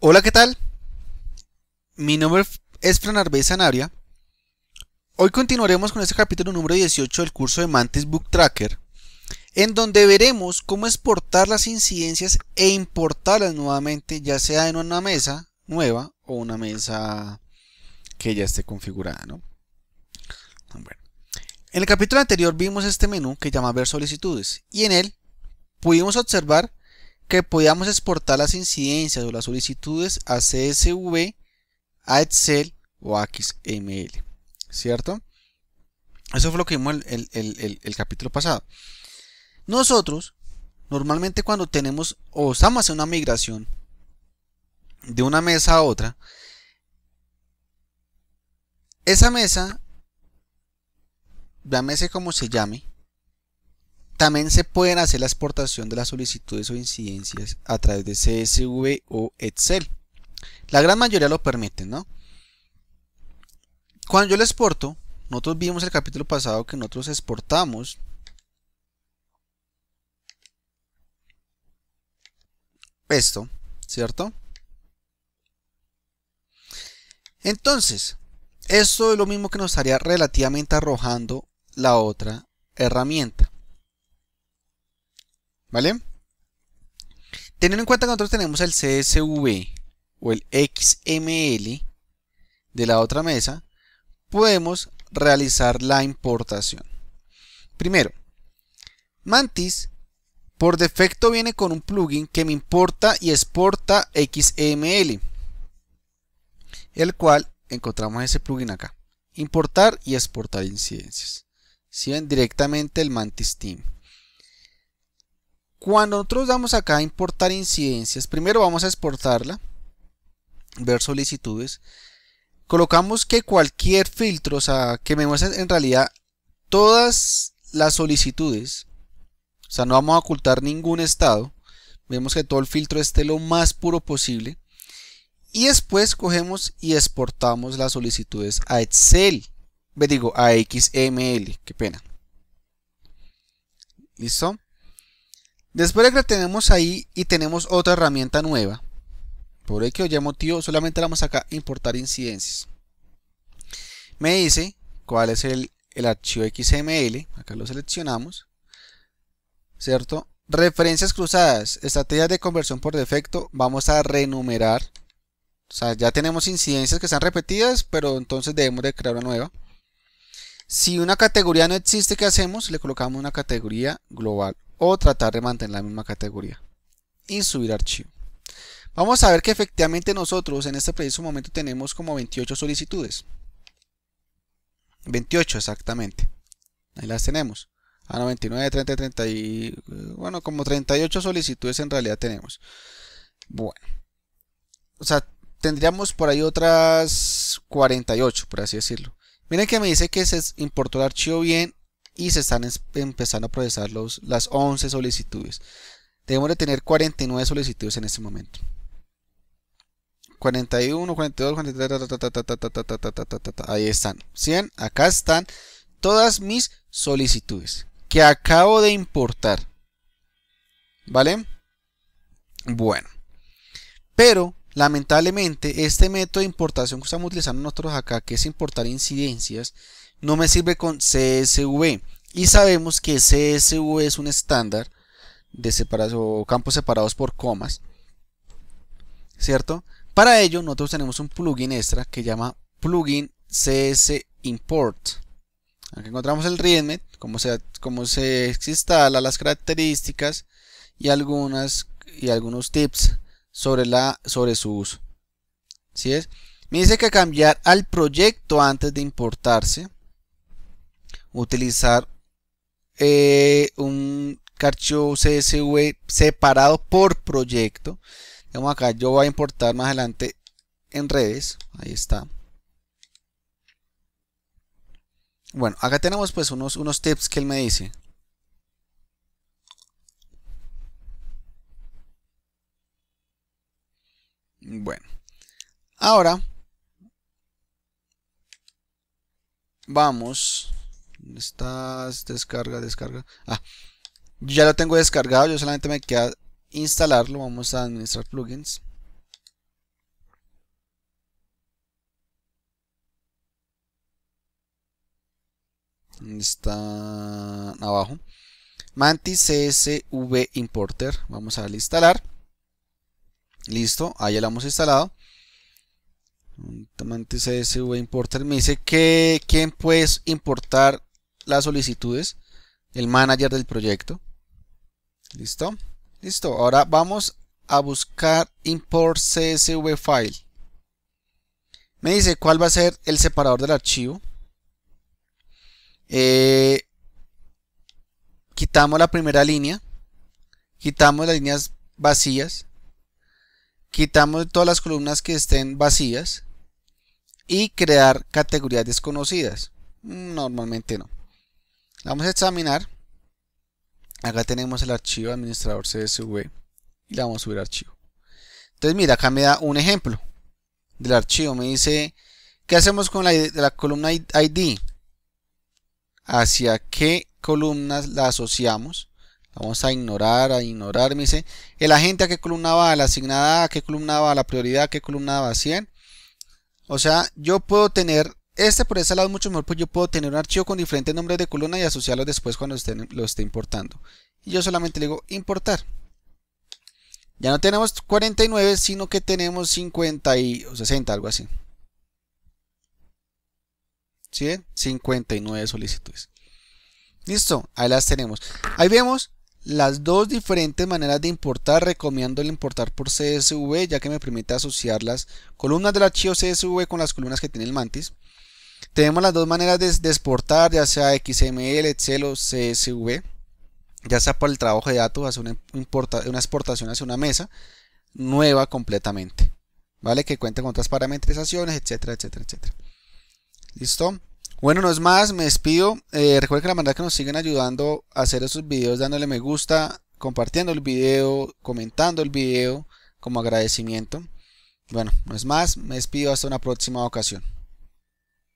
Hola, ¿qué tal? Mi nombre es Fran Arbey Hoy continuaremos con este capítulo número 18 del curso de Mantis Book Tracker, en donde veremos cómo exportar las incidencias e importarlas nuevamente, ya sea en una mesa nueva o una mesa que ya esté configurada. En el capítulo anterior vimos este menú que llama Ver solicitudes y en él pudimos observar que podíamos exportar las incidencias o las solicitudes a CSV, a Excel o a XML, ¿cierto? Eso fue lo que vimos el, el, capítulo pasado. Nosotros, normalmente cuando tenemos o estamos haciendo una migración de una mesa a otra, esa mesa, mesa como se llame, también se pueden hacer la exportación de las solicitudes o incidencias a través de CSV o Excel. La gran mayoría lo permiten, ¿no? Cuando yo lo exporto, nosotros vimos el capítulo pasado que nosotros exportamos esto, ¿cierto? Entonces, esto es lo mismo que nos estaría relativamente arrojando la otra herramienta. ¿Vale? Teniendo en cuenta que nosotros tenemos el CSV o el XML de la otra mesa, podemos realizar la importación. Primero, Mantis por defecto viene con un plugin que me importa y exporta XML, el cual encontramos ese plugin acá. Importar y exportar incidencias. Si ven directamente el Mantis Team. Cuando nosotros damos acá a importar incidencias, primero vamos a exportarla, ver solicitudes, colocamos que cualquier filtro, o sea, que me en realidad todas las solicitudes, o sea, no vamos a ocultar ningún estado, vemos que todo el filtro esté lo más puro posible, y después cogemos y exportamos las solicitudes a Excel, me digo, a XML, qué pena. ¿Listo? Después de que la tenemos ahí y tenemos otra herramienta nueva, por X o Y motivo, solamente vamos acá importar incidencias. Me dice cuál es el, el archivo XML, acá lo seleccionamos, ¿cierto? Referencias cruzadas, estrategias de conversión por defecto, vamos a renumerar. O sea, ya tenemos incidencias que están repetidas, pero entonces debemos de crear una nueva. Si una categoría no existe, ¿qué hacemos? Le colocamos una categoría global o tratar de mantener la misma categoría y subir archivo. Vamos a ver que efectivamente nosotros en este preciso momento tenemos como 28 solicitudes. 28 exactamente. Ahí las tenemos. A 99, 30, 30 y... Bueno, como 38 solicitudes en realidad tenemos. Bueno. O sea, tendríamos por ahí otras 48, por así decirlo. Miren que me dice que se importó el archivo bien y se están empezando a procesar los, las 11 solicitudes. Debemos de tener 49 solicitudes en este momento. 41, 42, 43, ahí están. 100, acá están todas mis solicitudes que acabo de importar. ¿Vale? Bueno. Pero Lamentablemente, este método de importación que estamos utilizando nosotros acá, que es importar incidencias, no me sirve con CSV. Y sabemos que CSV es un estándar de campos separados por comas. ¿Cierto? Para ello, nosotros tenemos un plugin extra que llama plugin CS import. Aquí encontramos el readme, cómo se, cómo se instala, las características y algunas y algunos tips sobre, la, sobre su uso. ¿Sí es? Me dice que cambiar al proyecto antes de importarse. Utilizar eh, un archivo CSV separado por proyecto. Vamos acá, yo voy a importar más adelante en redes. Ahí está. Bueno, acá tenemos pues unos, unos tips que él me dice. Bueno, ahora vamos. ¿Dónde estás? Descarga, descarga. Ah, ya lo tengo descargado, yo solamente me queda instalarlo. Vamos a administrar plugins. Está abajo. Mantis CSV Importer. Vamos a instalar. Listo, ahí ya lo hemos instalado. Tomante CSV Importer me dice que quién puede importar las solicitudes, el manager del proyecto. Listo, listo. Ahora vamos a buscar import CSV file. Me dice cuál va a ser el separador del archivo. Eh, quitamos la primera línea, quitamos las líneas vacías, Quitamos todas las columnas que estén vacías y crear categorías desconocidas. Normalmente no. Vamos a examinar. Acá tenemos el archivo administrador CSV y le vamos a subir archivo. Entonces mira, acá me da un ejemplo del archivo. Me dice, ¿qué hacemos con la, la columna ID? ¿Hacia qué columnas la asociamos? Vamos a ignorar, a ignorar. Me dice, el agente a qué columna va, la asignada a qué columna va, la prioridad a qué columna va, 100. O sea, yo puedo tener, este por ese lado mucho mejor, pues yo puedo tener un archivo con diferentes nombres de columna y asociarlo después cuando lo esté importando. Y yo solamente le digo importar. Ya no tenemos 49, sino que tenemos 50 y, o 60, algo así. ¿Sí? 59 solicitudes. Listo, ahí las tenemos. Ahí vemos las dos diferentes maneras de importar. Recomiendo el importar por CSV ya que me permite asociar las columnas del archivo CSV con las columnas que tiene el mantis. Tenemos las dos maneras de, exportar, ya sea XML, Excel o CSV. Ya sea para el trabajo de datos, hacer una, una exportación hacia una mesa nueva completamente. ¿Vale? Que cuente con otras parametrizaciones, etcétera, etcétera, etcétera. ¿Listo? Bueno, no es más, me despido. Eh, recuerden que la manera que nos siguen ayudando a hacer esos videos dándole me gusta, compartiendo el video, comentando el video como agradecimiento. Bueno, no es más, me despido hasta una próxima ocasión.